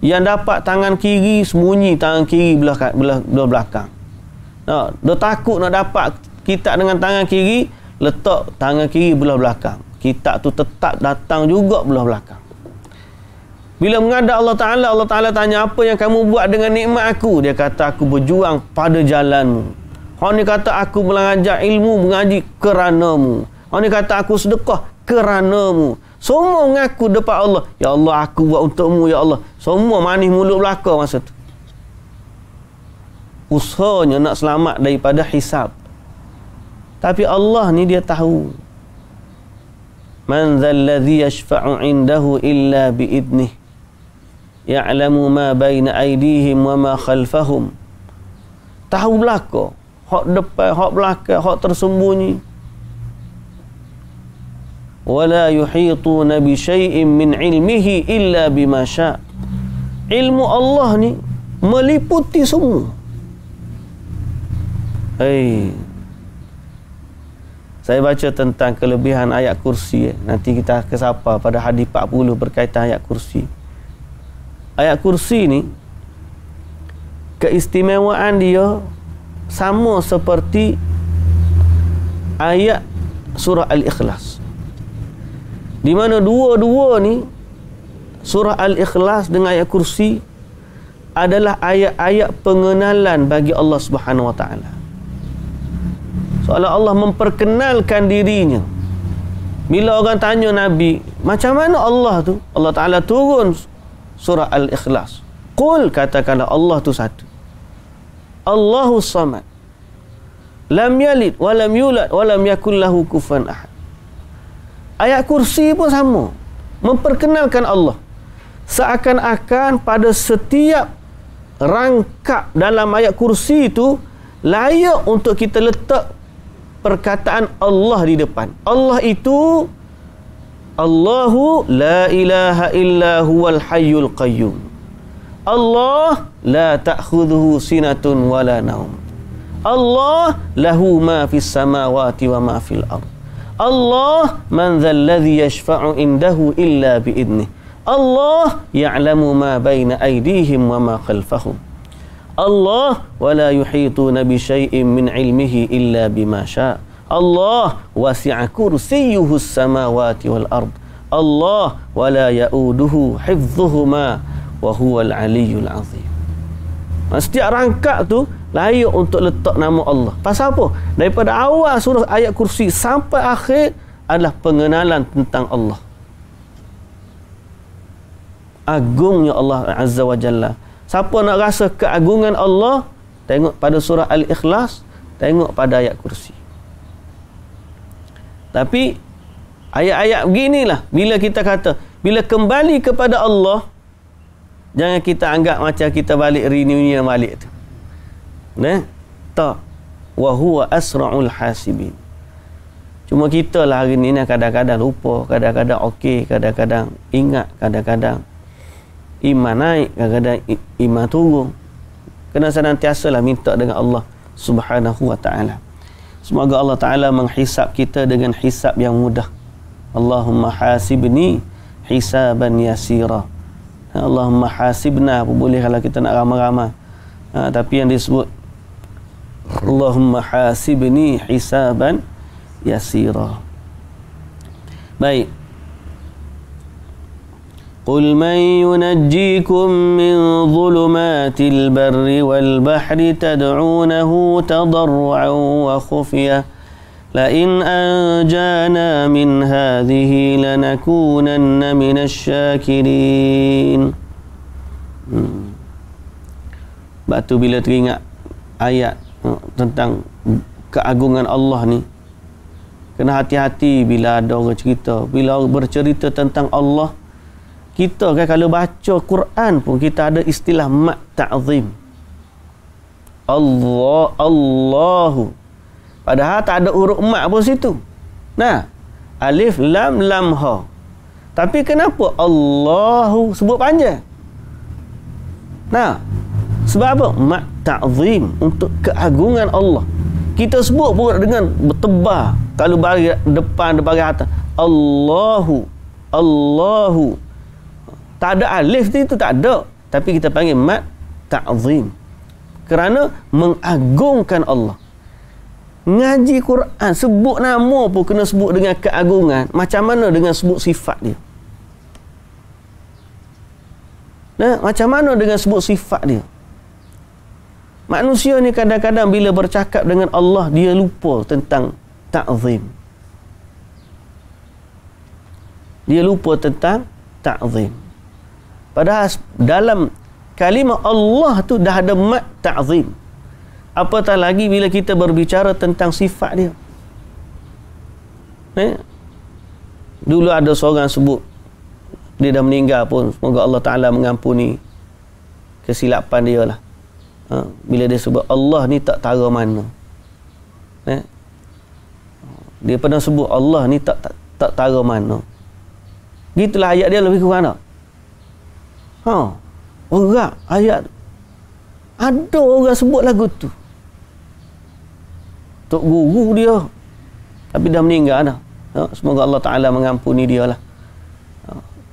Yang dapat tangan kiri sembunyi tangan kiri belah belah belakang. Nah, dia takut nak dapat kita dengan tangan kiri letak tangan kiri belah belakang. Kitab tu tetap datang juga belah belakang. Bila mengada Allah Ta'ala, Allah Ta'ala tanya apa yang kamu buat dengan nikmat aku? Dia kata aku berjuang pada jalanmu. Orang ni kata aku mengajar ilmu mengaji keranamu. Orang ni kata aku sedekah keranamu. Semua mengaku depan Allah. Ya Allah aku buat untukmu ya Allah. Semua manis mulut belakang masa tu. Usahanya nak selamat daripada hisab. Tapi Allah ni dia tahu. Man dhal ladhi yashfa'u indahu illa bi'idnih. Ya'lamu ma baina aidihim wa ma khalfahum. Tahulah kau. Hak depan, hak belakang, hak tersembunyi. Wala yuhitu nabi syai'im min ilmihi illa bima sya' Ilmu Allah ni meliputi semua. Hei. Saya baca tentang kelebihan ayat kursi eh. Nanti kita kesapa pada hadis 40 berkaitan ayat kursi Ayat kursi ni Keistimewaan dia Sama seperti Ayat surah Al-Ikhlas Di mana dua-dua ni Surah Al-Ikhlas dengan ayat kursi adalah ayat-ayat pengenalan bagi Allah Subhanahu Wa Taala seolah Allah memperkenalkan dirinya bila orang tanya Nabi macam mana Allah tu Allah Ta'ala turun surah Al-Ikhlas Qul katakanlah Allah tu satu Allahu samad lam yalid wa lam yulad wa lam yakul ahad ayat kursi pun sama memperkenalkan Allah seakan-akan pada setiap rangkap dalam ayat kursi itu layak untuk kita letak perkataan Allah di depan. Allah itu Allahu la ilaha illa huwal hayyul qayyum. Allah la ta'khudhuhu sinatun wala naum. Allah lahu ma fis samawati wa ma fil ard. Allah man dhal ladzi yashfa'u indahu illa bi idnihi. Allah ya'lamu ma baina aydihim wa ma khalfahum. Allah wala yuhitu nabi syai'in min ilmihi illa bima syaa. Allah wasi'a kursiyyuhu samawati wal ard. Allah wala ya'uduhu hifdhuhuma wa huwal aliyyul azim. Setiap rangkap tu layak untuk letak nama Allah. Pasal apa? Daripada awal surah ayat kursi sampai akhir adalah pengenalan tentang Allah. Agungnya Allah Azza wa Jalla. Siapa nak rasa keagungan Allah Tengok pada surah Al-Ikhlas Tengok pada ayat kursi Tapi Ayat-ayat beginilah Bila kita kata Bila kembali kepada Allah Jangan kita anggap macam kita balik Reunion balik tu Nah, Tak Wahuwa asra'ul hasibin Cuma kita lah hari ni kadang-kadang lupa, kadang-kadang okey, kadang-kadang ingat, kadang-kadang iman naik kadang-kadang iman turun kena sedang lah minta dengan Allah subhanahu wa ta'ala semoga Allah ta'ala menghisap kita dengan hisap yang mudah Allahumma hasibni hisaban yasira Allahumma hasibna apa boleh kalau kita nak ramah-ramah ha, tapi yang disebut Allahumma hasibni hisaban yasira baik قل من ينجيكم من ظلمات البر والبحر تدعونه تضرعا وخفية لئن أنجانا من هذه لنكونن من الشاكرين hmm. Sebab tu bila teringat ayat tentang keagungan Allah ni Kena hati-hati bila ada orang cerita Bila orang bercerita tentang Allah kita kan kalau baca Quran pun kita ada istilah mat ta'zim. Allah Allahu. Padahal tak ada huruf mat pun situ. Nah, alif lam lam ha. Tapi kenapa Allahu sebut panjang? Nah, sebab apa? Mat ta'zim untuk keagungan Allah. Kita sebut pun dengan bertebar kalau bagi depan, bagi atas. Allahu Allahu tak ada alif ni tu tak ada. Tapi kita panggil mat ta'zim. Kerana mengagungkan Allah. Ngaji Quran, sebut nama pun kena sebut dengan keagungan. Macam mana dengan sebut sifat dia? Nah, macam mana dengan sebut sifat dia? Manusia ni kadang-kadang bila bercakap dengan Allah, dia lupa tentang ta'zim. Dia lupa tentang ta'zim. Padahal dalam kalimah Allah tu dah ada mat ta'zim. Apatah lagi bila kita berbicara tentang sifat dia. Eh? Dulu ada seorang sebut, dia dah meninggal pun, semoga Allah Ta'ala mengampuni kesilapan dia lah. Ha? Bila dia sebut, Allah ni tak tahu mana. Eh? Dia pernah sebut, Allah ni tak tak, tak tahu mana. Gitulah ayat dia lebih kurang tak? Ha. Orang ayat ada orang sebut lagu tu. Tok guru dia tapi dah meninggal dah. Ha. Semoga Allah Taala mengampuni dia lah. Ha.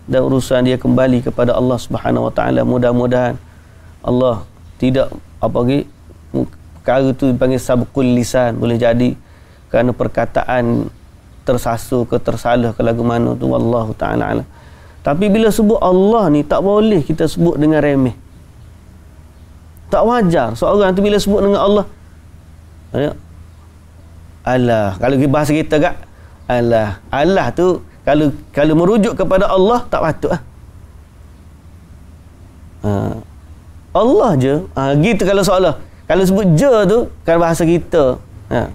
Dan urusan dia kembali kepada Allah Subhanahu Wa Taala mudah-mudahan Allah tidak apa lagi perkara tu dipanggil sabqul lisan boleh jadi kerana perkataan tersasul ke tersalah ke lagu mana tu wallahu taala alam tapi bila sebut Allah ni tak boleh kita sebut dengan remeh. Tak wajar seorang tu bila sebut dengan Allah. Ya. Allah, kalau kita bahasa kita gak Allah. Allah tu kalau kalau merujuk kepada Allah tak patut ah. Ha. Allah je. Ha, gitu kalau seolah. Kalau sebut je tu kan bahasa kita. Ha.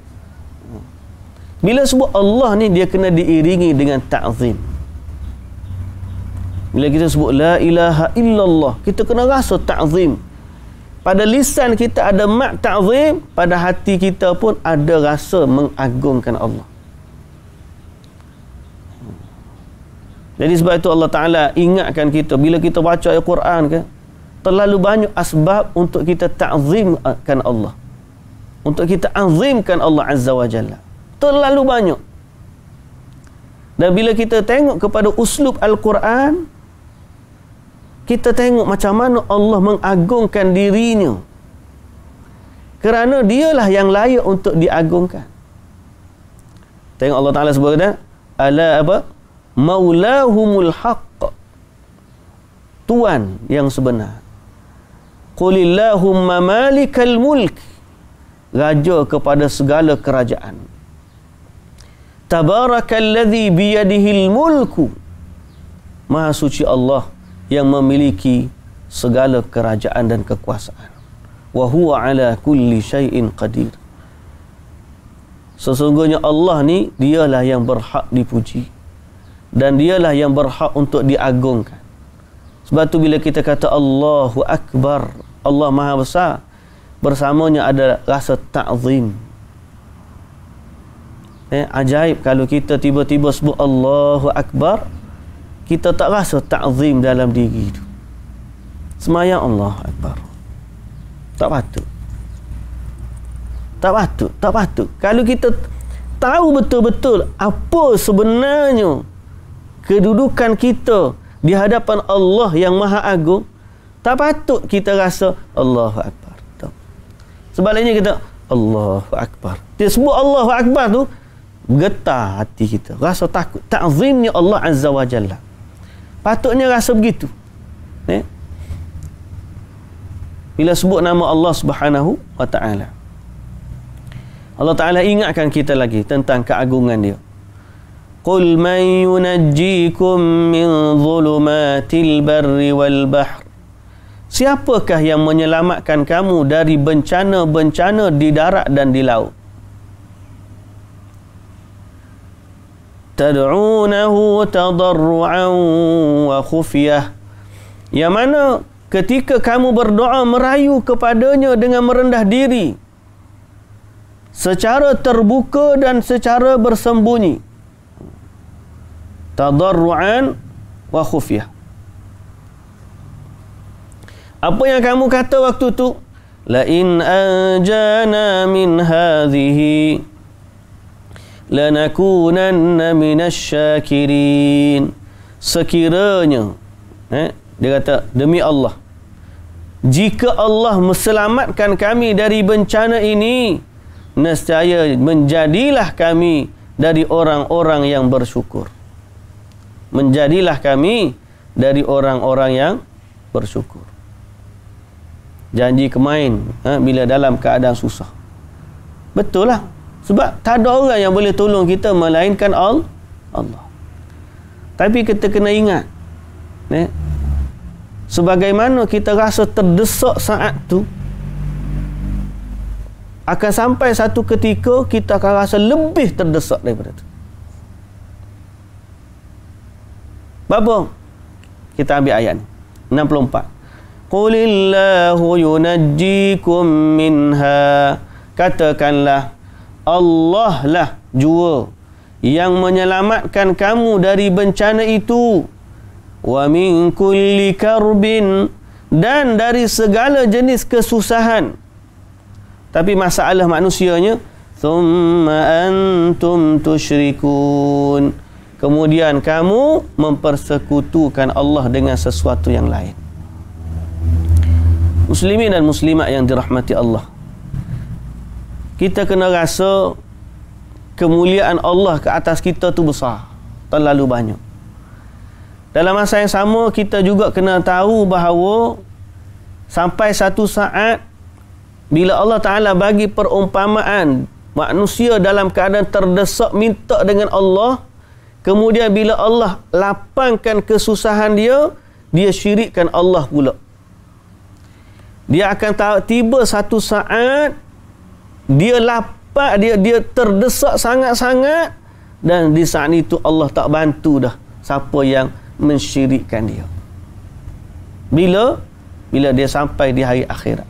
Bila sebut Allah ni dia kena diiringi dengan ta'zim. Bila kita sebut la ilaha illallah, kita kena rasa ta'zim. Pada lisan kita ada mak ta'zim, pada hati kita pun ada rasa mengagungkan Allah. Jadi sebab itu Allah Ta'ala ingatkan kita bila kita baca ayat Quran ke, terlalu banyak asbab untuk kita ta'zimkan Allah. Untuk kita azimkan Allah Azza wa Jalla. Terlalu banyak. Dan bila kita tengok kepada uslub Al-Quran, kita tengok macam mana Allah mengagungkan dirinya kerana dialah yang layak untuk diagungkan tengok Allah Taala sebut kata ala apa maulahumul haqq tuan yang sebenar qulillahumma malikal mulk raja kepada segala kerajaan tabarakalladzi biyadihil mulku maha suci Allah yang memiliki segala kerajaan dan kekuasaan. Wa huwa ala kulli syai'in qadir. Sesungguhnya Allah ni dialah yang berhak dipuji dan dialah yang berhak untuk diagungkan. Sebab tu bila kita kata Allahu Akbar, Allah Maha Besar, bersamanya ada rasa ta'zim. Eh, ajaib kalau kita tiba-tiba sebut Allahu Akbar, kita tak rasa ta'zim dalam diri itu semayang Allah Akbar tak patut tak patut tak patut kalau kita tahu betul-betul apa sebenarnya kedudukan kita di hadapan Allah yang Maha Agung tak patut kita rasa Allahu Akbar tak. sebaliknya kita Allahu Akbar dia sebut Allahu Akbar tu getah hati kita rasa takut ta'zimnya Allah Azza wa Jalla Patutnya rasa begitu. Ya? Bila sebut nama Allah Subhanahu wa taala. Allah taala ingatkan kita lagi tentang keagungan dia. Qul man yunajjikum min dhulumatil barri wal bahr. Siapakah yang menyelamatkan kamu dari bencana-bencana di darat dan di laut? tad'unahu tadarru'an wa khufiyah yang mana ketika kamu berdoa merayu kepadanya dengan merendah diri secara terbuka dan secara bersembunyi tadarru'an wa khufiyah apa yang kamu kata waktu tu la in ajana min hadhihi lanakunanna minas syakirin sekiranya eh, dia kata demi Allah jika Allah meselamatkan kami dari bencana ini nescaya menjadilah kami dari orang-orang yang bersyukur menjadilah kami dari orang-orang yang bersyukur janji kemain eh, bila dalam keadaan susah betul lah sebab tak ada orang yang boleh tolong kita melainkan Allah. Tapi kita kena ingat. Ne? Sebagaimana kita rasa terdesak saat tu akan sampai satu ketika kita akan rasa lebih terdesak daripada itu. Bapa, kita ambil ayat ni. 64. Qulillahu yunajjikum minha. Katakanlah Allah lah jua yang menyelamatkan kamu dari bencana itu wa min kulli karbin dan dari segala jenis kesusahan tapi masalah manusianya thumma antum tusyrikun kemudian kamu mempersekutukan Allah dengan sesuatu yang lain muslimin dan muslimat yang dirahmati Allah kita kena rasa kemuliaan Allah ke atas kita tu besar terlalu banyak dalam masa yang sama kita juga kena tahu bahawa sampai satu saat bila Allah Ta'ala bagi perumpamaan manusia dalam keadaan terdesak minta dengan Allah kemudian bila Allah lapangkan kesusahan dia dia syirikkan Allah pula dia akan tiba satu saat dia lapar dia dia terdesak sangat-sangat dan di saat itu Allah tak bantu dah siapa yang mensyirikkan dia bila bila dia sampai di hari akhirat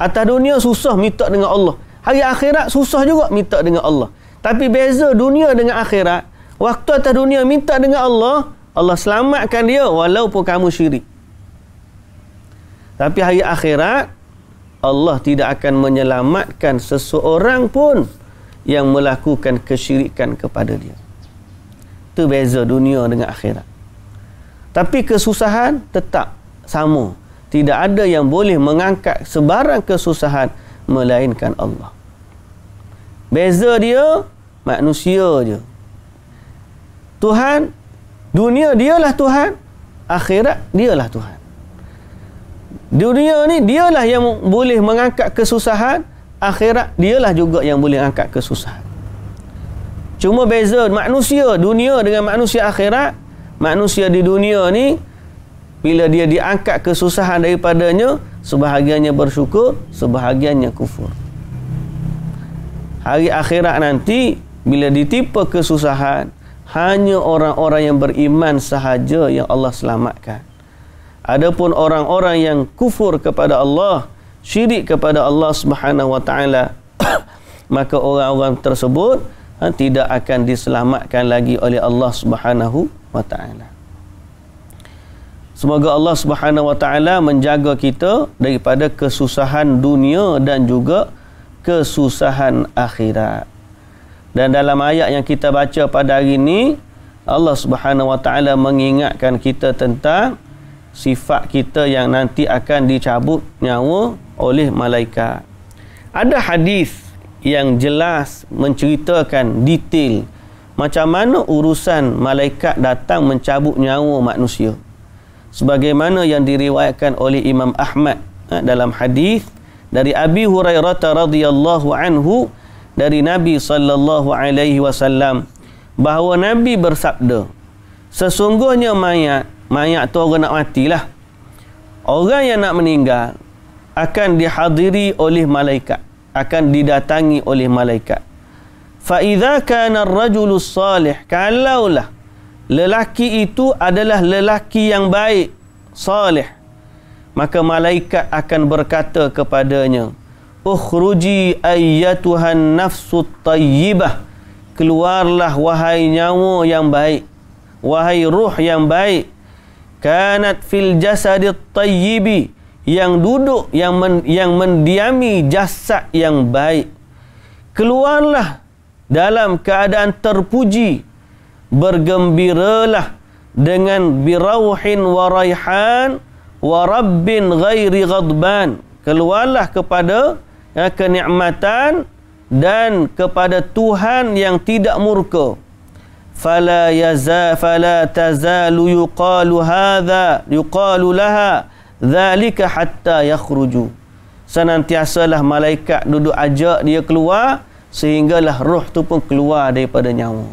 atas dunia susah minta dengan Allah hari akhirat susah juga minta dengan Allah tapi beza dunia dengan akhirat waktu atas dunia minta dengan Allah Allah selamatkan dia walaupun kamu syirik tapi hari akhirat Allah tidak akan menyelamatkan seseorang pun yang melakukan kesyirikan kepada dia. Itu beza dunia dengan akhirat. Tapi kesusahan tetap sama. Tidak ada yang boleh mengangkat sebarang kesusahan melainkan Allah. Beza dia, manusia je. Tuhan, dunia dialah Tuhan, akhirat dialah Tuhan dunia ni dialah yang boleh mengangkat kesusahan akhirat dialah juga yang boleh angkat kesusahan cuma beza manusia dunia dengan manusia akhirat manusia di dunia ni bila dia diangkat kesusahan daripadanya sebahagiannya bersyukur sebahagiannya kufur hari akhirat nanti bila ditipu kesusahan hanya orang-orang yang beriman sahaja yang Allah selamatkan Adapun orang-orang yang kufur kepada Allah, syirik kepada Allah Subhanahu wa taala, maka orang-orang tersebut ha, tidak akan diselamatkan lagi oleh Allah Subhanahu wa taala. Semoga Allah Subhanahu wa taala menjaga kita daripada kesusahan dunia dan juga kesusahan akhirat. Dan dalam ayat yang kita baca pada hari ini, Allah Subhanahu wa taala mengingatkan kita tentang sifat kita yang nanti akan dicabut nyawa oleh malaikat. Ada hadis yang jelas menceritakan detail macam mana urusan malaikat datang mencabut nyawa manusia. Sebagaimana yang diriwayatkan oleh Imam Ahmad eh, dalam hadis dari Abi Hurairah radhiyallahu anhu dari Nabi sallallahu alaihi wasallam bahawa Nabi bersabda sesungguhnya mayat mayat tu orang nak matilah orang yang nak meninggal akan dihadiri oleh malaikat akan didatangi oleh malaikat fa idza kana ar salih kalaulah lelaki itu adalah lelaki yang baik salih maka malaikat akan berkata kepadanya ukhruji ayyatuhan nafsut tayyibah keluarlah wahai nyawa yang baik wahai ruh yang baik kanat fil jasadit tayyibi yang duduk yang men, yang mendiami jasad yang baik keluarlah dalam keadaan terpuji bergembiralah dengan birauhin wa raihan wa rabbin ghairi ghadban keluarlah kepada ya, kenikmatan dan kepada Tuhan yang tidak murka فلا يزال فلا تزال يقال هذا يقال لها ذلك حتى يخرج senantiasa lah malaikat duduk ajak dia keluar sehinggalah roh tu pun keluar daripada nyawa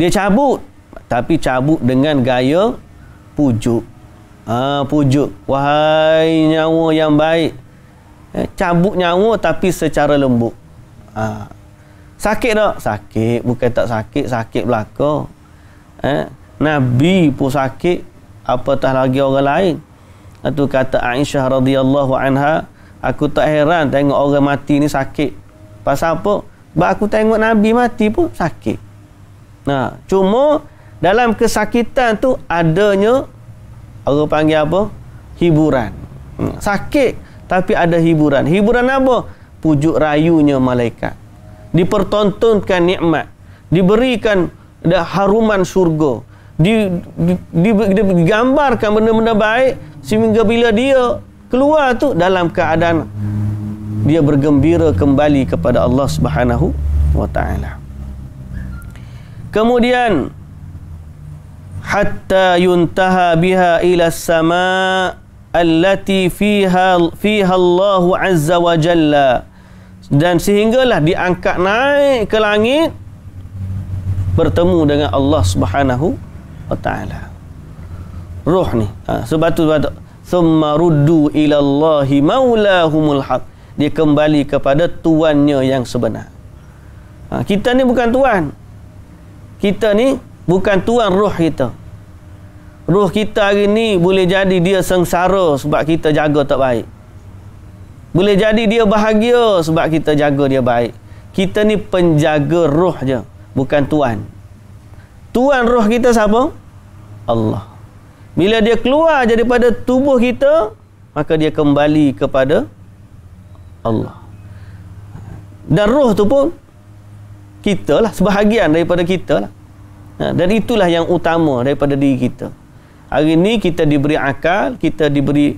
dia cabut tapi cabut dengan gaya pujuk ah ha, pujuk wahai nyawa yang baik eh, cabut nyawa tapi secara lembut ha. Sakit tak? Sakit. Bukan tak sakit, sakit belaka. Eh? Nabi pun sakit. Apatah lagi orang lain. Itu kata Aisyah radhiyallahu anha. Aku tak heran tengok orang mati ni sakit. Pasal apa? Sebab aku tengok Nabi mati pun sakit. Nah, cuma dalam kesakitan tu adanya orang panggil apa? Hiburan. Hmm, sakit tapi ada hiburan. Hiburan apa? Pujuk rayunya malaikat dipertontonkan nikmat, diberikan haruman surga, digambarkan benda-benda baik sehingga bila dia keluar tu dalam keadaan dia bergembira kembali kepada Allah Subhanahu wa taala. Kemudian hatta yuntaha biha ila as-sama' allati fiha fiha Allahu 'azza wa jalla dan sehinggalah diangkat naik ke langit bertemu dengan Allah Subhanahu wa taala ruh ni ha, sebab tu sebab tu thumma ruddu ila Allahi maulahumul haq dia kembali kepada tuannya yang sebenar ha, kita ni bukan tuan kita ni bukan tuan ruh kita ruh kita hari ni boleh jadi dia sengsara sebab kita jaga tak baik boleh jadi dia bahagia sebab kita jaga dia baik. Kita ni penjaga roh je, bukan tuan. Tuan roh kita siapa? Allah. Bila dia keluar daripada tubuh kita, maka dia kembali kepada Allah. Dan roh tu pun kita lah sebahagian daripada kita lah. Ha, dan itulah yang utama daripada diri kita. Hari ni kita diberi akal, kita diberi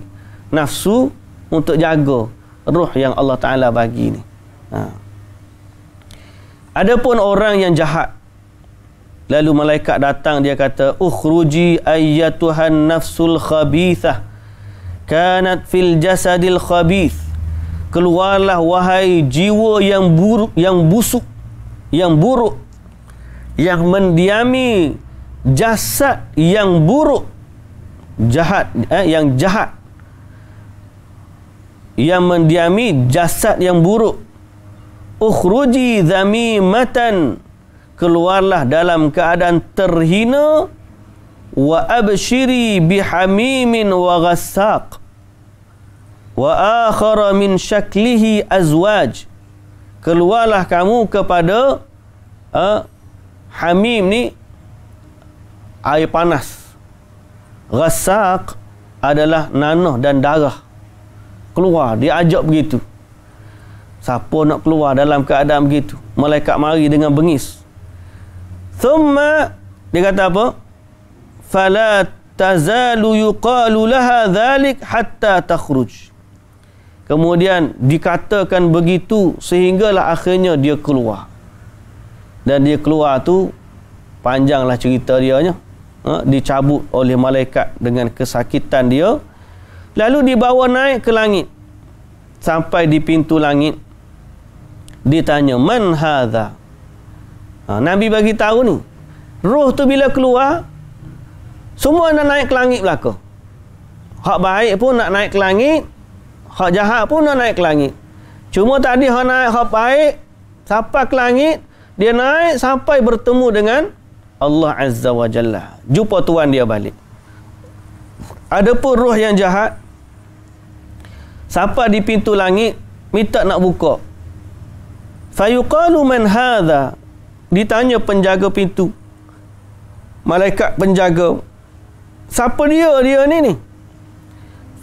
nafsu untuk jaga ruh yang Allah Ta'ala bagi ni. Ha. Adapun orang yang jahat. Lalu malaikat datang dia kata, Ukhruji ayyatuhan nafsul khabithah. Kanat fil jasadil khabith. Keluarlah wahai jiwa yang buruk, yang busuk, yang buruk. Yang mendiami jasad yang buruk. Jahat, eh, yang jahat yang mendiami jasad yang buruk ukhruji zamimatan keluarlah dalam keadaan terhina wa abshiri bihamimin wa ghassaq wa akhara min shaklihi azwaj keluarlah kamu kepada uh, hamim ni air panas ghassaq adalah nanah dan darah keluar dia ajak begitu siapa nak keluar dalam keadaan begitu malaikat mari dengan bengis thumma dia kata apa fala tazalu yuqalu laha dhalik hatta takhruj kemudian dikatakan begitu sehinggalah akhirnya dia keluar dan dia keluar tu panjanglah cerita dia ha, dicabut oleh malaikat dengan kesakitan dia Lalu dibawa naik ke langit. Sampai di pintu langit. Ditanya, Man hadha? Ha, Nabi bagi tahu ni. Ruh tu bila keluar, semua nak naik ke langit belaka. Hak baik pun nak naik ke langit. Hak jahat pun nak naik ke langit. Cuma tadi hak naik, hak baik, sampai ke langit, dia naik sampai bertemu dengan Allah Azza wa Jalla. Jumpa tuan dia balik. Adapun ruh yang jahat, siapa di pintu langit minta nak buka fayuqalu man hadha ditanya penjaga pintu malaikat penjaga siapa dia dia ni ni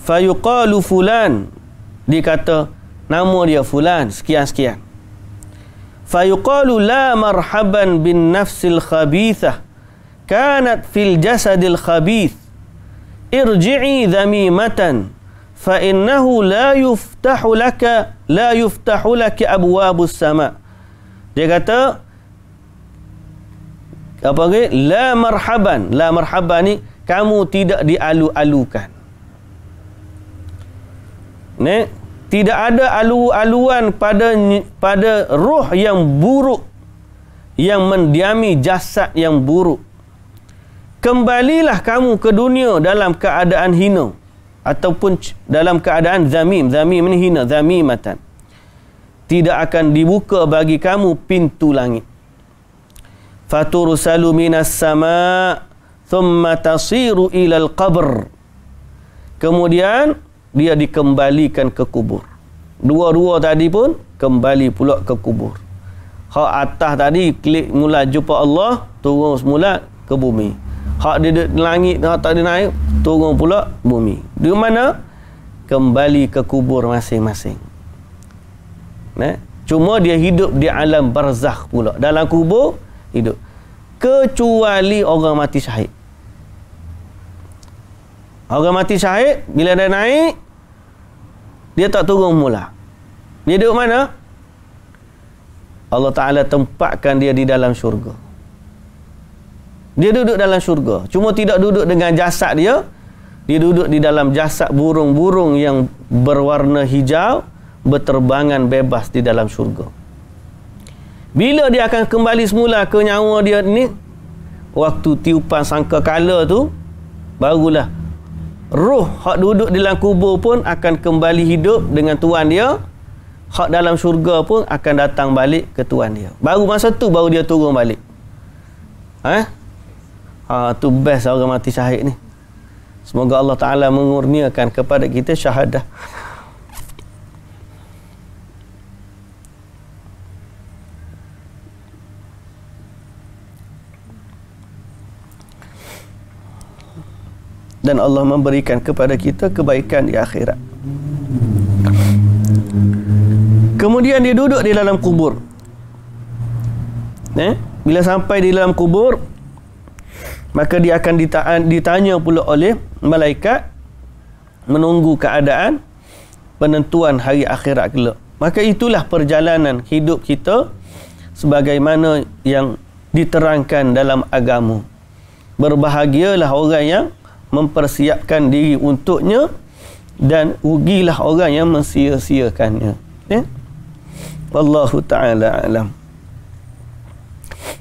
fayuqalu fulan dia kata nama dia fulan sekian sekian fayuqalu la marhaban bin nafsil khabithah kanat fil jasadil khabith irji'i dhamimatan فإنه لا يفتح لك لا يفتح لك أبواب السماء dia kata apa ni la marhaban la marhaban ni kamu tidak dialu-alukan ni tidak ada alu-aluan pada pada roh yang buruk yang mendiami jasad yang buruk kembalilah kamu ke dunia dalam keadaan hinung ataupun dalam keadaan zamim zamim ini hina zamimatan tidak akan dibuka bagi kamu pintu langit faturusalu minas sama thumma tasiru ilal qabr kemudian dia dikembalikan ke kubur dua-dua tadi pun kembali pula ke kubur hak atas tadi klik mula jumpa Allah turun semula ke bumi hak dia di langit hak tak ada naik turun pula bumi di mana kembali ke kubur masing-masing nah cuma dia hidup di alam barzakh pula dalam kubur hidup kecuali orang mati syahid orang mati syahid bila dia naik dia tak turun mula dia duduk mana Allah Ta'ala tempatkan dia di dalam syurga dia duduk dalam syurga. Cuma tidak duduk dengan jasad dia. Dia duduk di dalam jasad burung-burung yang berwarna hijau. Berterbangan bebas di dalam syurga. Bila dia akan kembali semula ke nyawa dia ni. Waktu tiupan sangka kala tu. Barulah. Ruh hak duduk di dalam kubur pun akan kembali hidup dengan tuan dia. Hak dalam syurga pun akan datang balik ke tuan dia. Baru masa tu baru dia turun balik. Haa? Ha, tu best orang mati syahid ni. Semoga Allah Ta'ala mengurniakan kepada kita syahadah. Dan Allah memberikan kepada kita kebaikan di akhirat. Kemudian dia duduk di dalam kubur. Eh? Bila sampai di dalam kubur, maka dia akan ditanya pula oleh malaikat menunggu keadaan penentuan hari akhirat kelak maka itulah perjalanan hidup kita sebagaimana yang diterangkan dalam agama berbahagialah orang yang mempersiapkan diri untuknya dan rugilah orang yang mensia-siakannya ya wallahu taala alam